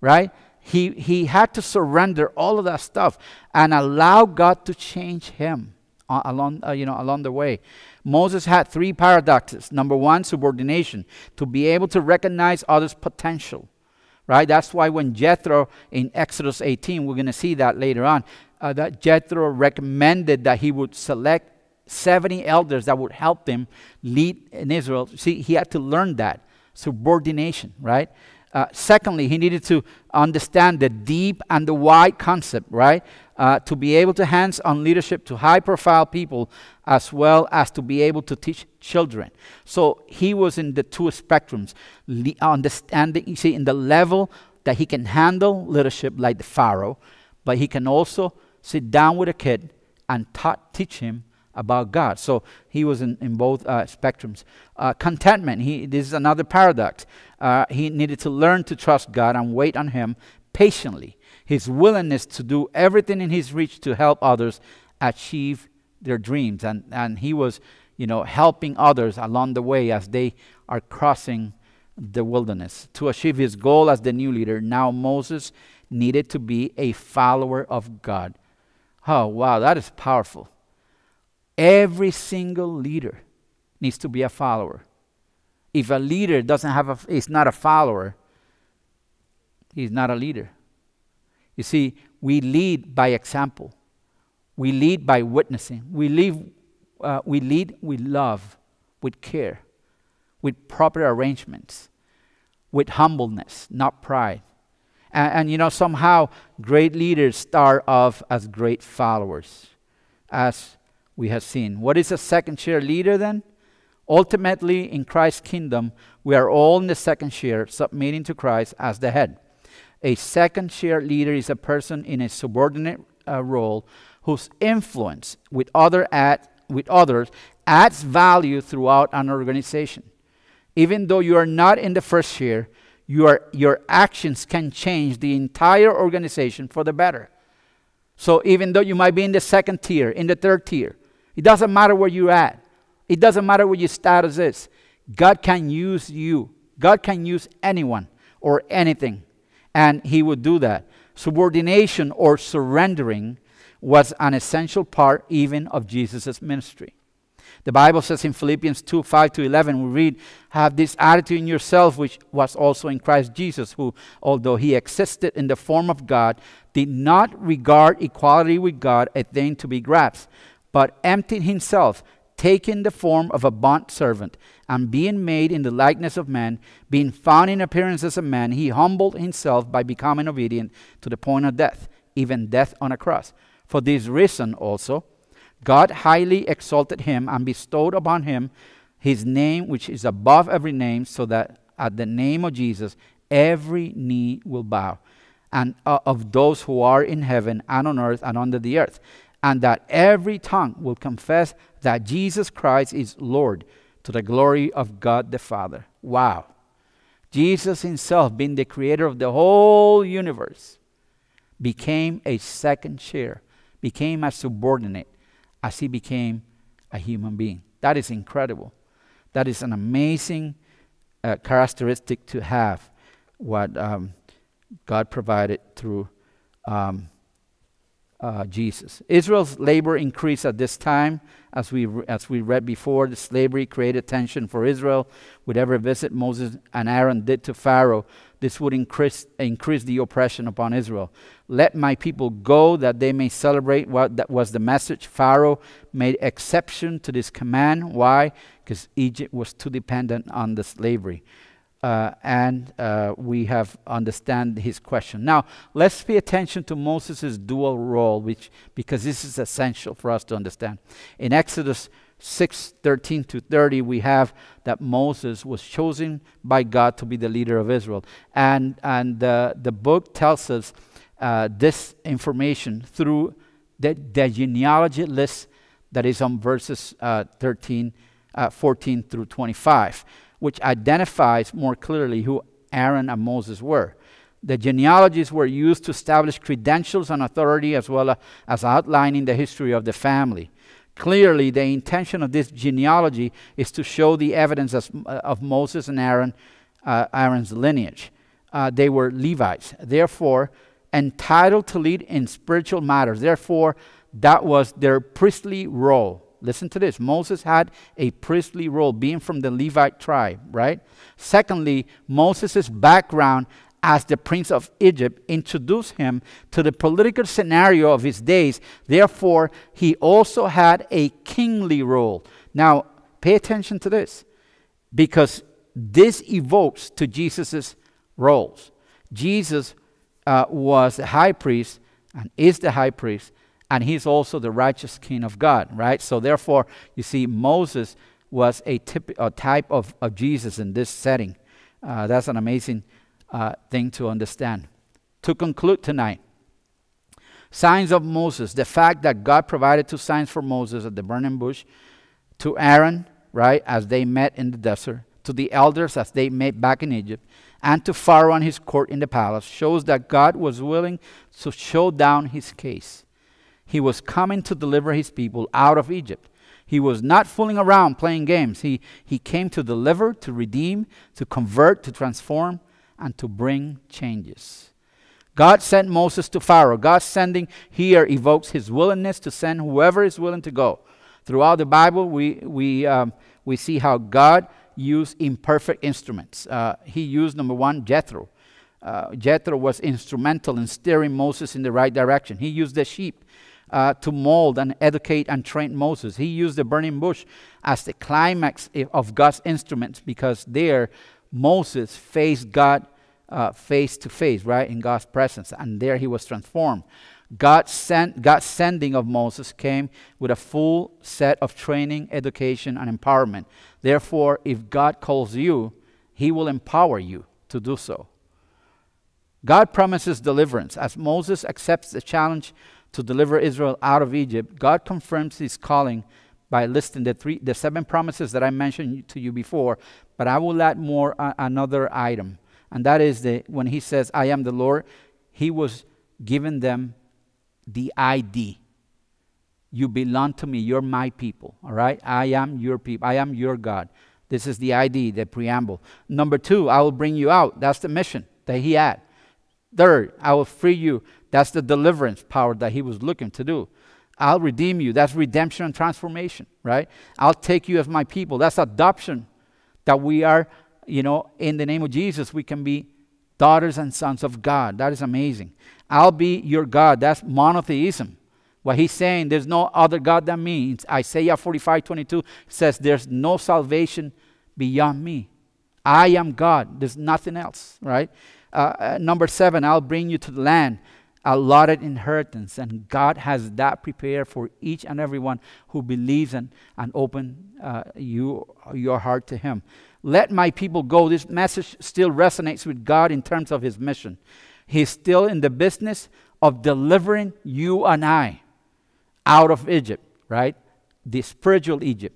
right? He, he had to surrender all of that stuff and allow God to change him uh, along, uh, you know, along the way. Moses had three paradoxes. Number one, subordination, to be able to recognize others' potential, right? That's why when Jethro in Exodus 18, we're going to see that later on, uh, that Jethro recommended that he would select 70 elders that would help them lead in Israel. See, he had to learn that subordination, right? Uh, secondly, he needed to understand the deep and the wide concept, right? Uh, to be able to hands on leadership to high profile people as well as to be able to teach children. So he was in the two spectrums, Le understanding, you see, in the level that he can handle leadership like the Pharaoh, but he can also sit down with a kid and teach him about God. So he was in, in both uh, spectrums. Uh, contentment, he, this is another paradox. Uh, he needed to learn to trust God and wait on him patiently. His willingness to do everything in his reach to help others achieve their dreams. And, and he was, you know, helping others along the way as they are crossing the wilderness. To achieve his goal as the new leader, now Moses needed to be a follower of God. Oh, wow, that is powerful. Every single leader needs to be a follower. If a leader doesn't have a, is not a follower, he's not a leader. You see, we lead by example. We lead by witnessing. We lead, uh, we lead with love, with care, with proper arrangements, with humbleness, not pride. And, and, you know, somehow great leaders start off as great followers, as we have seen. What is a second chair leader then? Ultimately, in Christ's kingdom, we are all in the second chair, submitting to Christ as the head. A second chair leader is a person in a subordinate uh, role whose influence with, other at, with others adds value throughout an organization. Even though you are not in the first chair, you are, your actions can change the entire organization for the better. So even though you might be in the second tier, in the third tier, it doesn't matter where you're at, it doesn't matter what your status is. God can use you, God can use anyone or anything, and He would do that. Subordination or surrendering was an essential part even of Jesus' ministry. The Bible says in Philippians 2 5 to 11, we read, Have this attitude in yourself, which was also in Christ Jesus, who, although he existed in the form of God, did not regard equality with God a thing to be grasped, but emptied himself, taking the form of a bondservant, and being made in the likeness of man, being found in appearance as a man, he humbled himself by becoming obedient to the point of death, even death on a cross. For this reason also, God highly exalted him and bestowed upon him his name, which is above every name, so that at the name of Jesus every knee will bow, and uh, of those who are in heaven and on earth and under the earth and that every tongue will confess that Jesus Christ is Lord to the glory of God the Father. Wow. Jesus himself, being the creator of the whole universe, became a second chair, became a subordinate as he became a human being. That is incredible. That is an amazing uh, characteristic to have what um, God provided through um, uh, Jesus. Israel's labor increased at this time. As we, as we read before, the slavery created tension for Israel. Whatever visit Moses and Aaron did to Pharaoh, this would increase, increase the oppression upon Israel. Let my people go that they may celebrate what that was the message. Pharaoh made exception to this command. Why? Because Egypt was too dependent on the slavery uh, and uh, we have understand his question. Now, let's pay attention to Moses' dual role, which because this is essential for us to understand. In Exodus 6, 13 to 30, we have that Moses was chosen by God to be the leader of Israel. And, and uh, the book tells us uh, this information through the, the, genealogy list that is on verses uh, 13, uh, 14 through 25 which identifies more clearly who Aaron and Moses were. The genealogies were used to establish credentials and authority as well uh, as outlining the history of the family. Clearly, the intention of this genealogy is to show the evidence of, uh, of Moses and Aaron, uh, Aaron's lineage. Uh, they were Levites, therefore, entitled to lead in spiritual matters. Therefore, that was their priestly role. Listen to this Moses had a priestly role, being from the Levite tribe, right? Secondly, Moses' background as the prince of Egypt introduced him to the political scenario of his days. Therefore, he also had a kingly role. Now, pay attention to this because this evokes to Jesus' roles. Jesus uh, was the high priest and is the high priest and he's also the righteous king of God, right? So therefore, you see, Moses was a, tip, a type of, of Jesus in this setting. Uh, that's an amazing uh, thing to understand. To conclude tonight, signs of Moses, the fact that God provided two signs for Moses at the burning bush, to Aaron, right, as they met in the desert, to the elders as they met back in Egypt, and to Pharaoh and his court in the palace, shows that God was willing to show down his case. He was coming to deliver his people out of Egypt. He was not fooling around playing games. He, he came to deliver, to redeem, to convert, to transform, and to bring changes. God sent Moses to Pharaoh. God's sending here evokes his willingness to send whoever is willing to go. Throughout the Bible, we, we, um, we see how God used imperfect instruments. Uh, he used, number one, Jethro. Uh, Jethro was instrumental in steering Moses in the right direction. He used the sheep uh, to mold and educate and train Moses. He used the burning bush as the climax of God's instruments because there Moses faced God uh, face to face, right, in God's presence, and there he was transformed. God sent, God's sending of Moses came with a full set of training, education, and empowerment. Therefore, if God calls you, he will empower you to do so. God promises deliverance. As Moses accepts the challenge to deliver Israel out of Egypt, God confirms his calling by listing the three the seven promises that I mentioned to you before, but I will add more uh, another item. And that is the when he says I am the Lord, he was giving them the ID. You belong to me, you're my people, all right? I am your people. I am your God. This is the ID, the preamble. Number 2, I will bring you out. That's the mission that he had. Third, I will free you that's the deliverance power that he was looking to do. I'll redeem you. That's redemption and transformation, right? I'll take you as my people. That's adoption that we are, you know, in the name of Jesus, we can be daughters and sons of God. That is amazing. I'll be your God. That's monotheism. What he's saying, there's no other God than me. Isaiah 45 22 says, There's no salvation beyond me. I am God. There's nothing else, right? Uh, uh number seven, I'll bring you to the land allotted inheritance, and God has that prepared for each and everyone who believes and, and open uh, you, your heart to Him. Let my people go. This message still resonates with God in terms of His mission. He's still in the business of delivering you and I out of Egypt, right? The spiritual Egypt.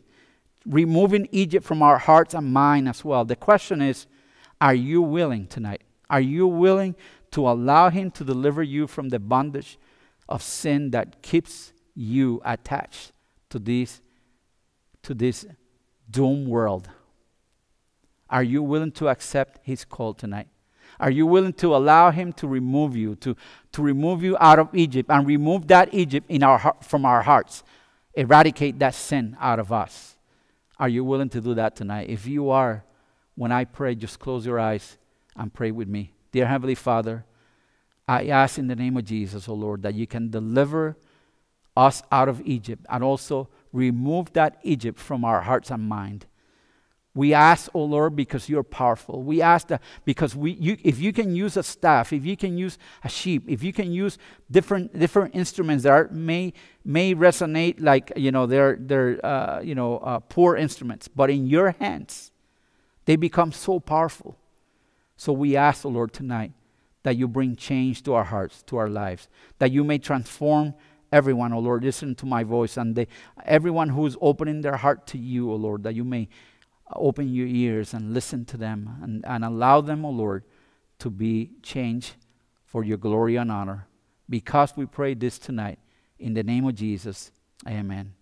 Removing Egypt from our hearts and mind as well. The question is, are you willing tonight? Are you willing to allow Him to deliver you from the bondage of sin that keeps you attached to this, to this doom world. Are you willing to accept His call tonight? Are you willing to allow Him to remove you, to, to remove you out of Egypt and remove that Egypt in our, from our hearts? Eradicate that sin out of us. Are you willing to do that tonight? If you are, when I pray, just close your eyes and pray with me. Dear Heavenly Father, I ask in the name of Jesus, O oh Lord, that you can deliver us out of Egypt and also remove that Egypt from our hearts and mind. We ask, O oh Lord, because you're powerful. We ask that because we, you, if you can use a staff, if you can use a sheep, if you can use different, different instruments that are, may, may resonate like, you know, they're, they're uh, you know, uh, poor instruments, but in your hands, they become so powerful. So we ask the oh Lord tonight that you bring change to our hearts, to our lives, that you may transform everyone, O oh Lord. Listen to my voice and they, everyone who's opening their heart to you, O oh Lord, that you may open your ears and listen to them and, and allow them, O oh Lord, to be changed for your glory and honor. Because we pray this tonight in the name of Jesus. Amen.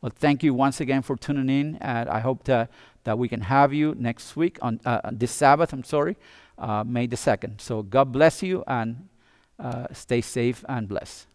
Well, thank you once again for tuning in. And I hope that that we can have you next week on uh, uh this Sabbath, I'm sorry, uh, May the 2nd. So God bless you and uh, stay safe and blessed.